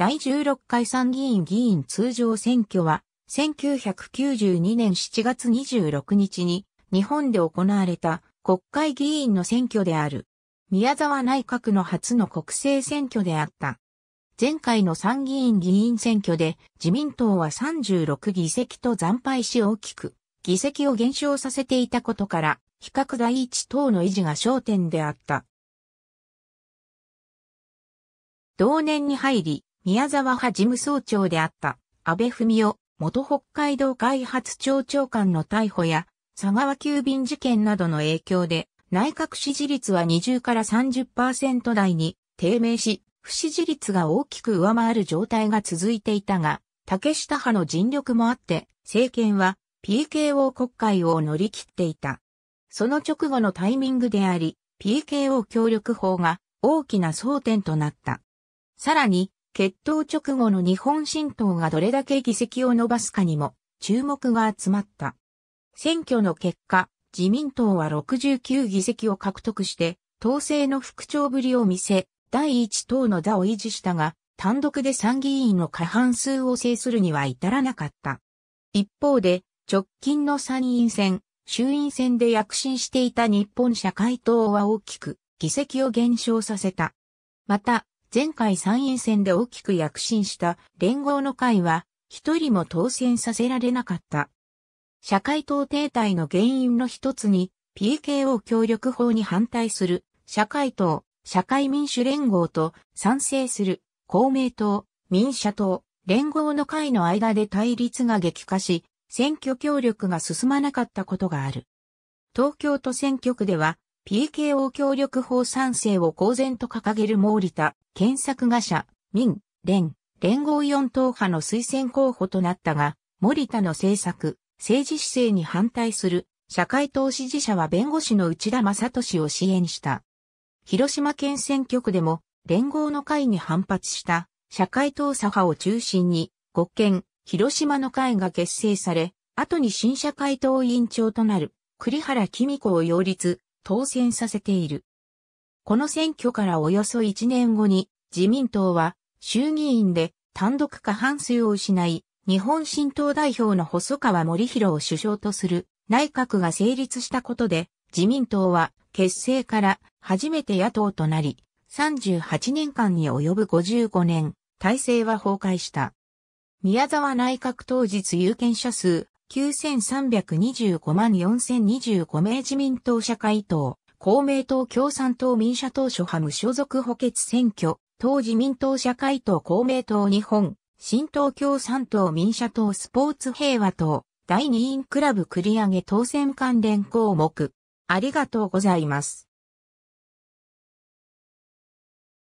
第16回参議院議員通常選挙は、1992年7月26日に日本で行われた国会議員の選挙である。宮沢内閣の初の国政選挙であった。前回の参議院議員選挙で自民党は36議席と惨敗し大きく議席を減少させていたことから比較第一党の維持が焦点であった。同年に入り宮沢派事務総長であった安倍文夫元北海道開発庁長官の逮捕や佐川急便事件などの影響で内閣支持率は20から30%台に低迷し不支持率が大きく上回る状態が続いていたが竹下派の尽力もあって政権は PKO 国会を乗り切っていた。その直後のタイミングであり PKO 協力法が大きな争点となった。さらに、決闘直後の日本新党がどれだけ議席を伸ばすかにも注目が集まった。選挙の結果、自民党は69議席を獲得して、党勢の復調ぶりを見せ、第一党の座を維持したが、単独で参議院の過半数を制するには至らなかった。一方で、直近の参院選、衆院選で躍進していた日本社会党は大きく議席を減少させた。また、前回参院選で大きく躍進した連合の会は、一人も当選させられなかった。社会党停滞の原因の一つに、PKO 協力法に反対する社会党、社会民主連合と賛成する公明党、民社党、連合の会の間で対立が激化し、選挙協力が進まなかったことがある。東京都選挙区では PKO 協力法賛成を公然と掲げる毛利田、検索が社、民、連、連合4党派の推薦候補となったが、森田の政策、政治姿勢に反対する社会党支持者は弁護士の内田正俊を支援した。広島県選挙区でも連合の会に反発した社会党左派を中心に国県広島の会が結成され、後に新社会党委員長となる栗原紀美子を擁立、当選させている。この選挙からおよそ1年後に自民党は衆議院で単独過半数を失い、日本新党代表の細川森弘を首相とする内閣が成立したことで、自民党は結成から初めて野党となり、38年間に及ぶ55年、体制は崩壊した。宮沢内閣当日有権者数9325万4025名自民党社会党、公明党共産党民社党諸派無所属補欠選挙、党自民党社会党公明党日本、新党共産党民社党スポーツ平和党、第2員クラブ繰り上げ当選関連項目。ありがとうございます。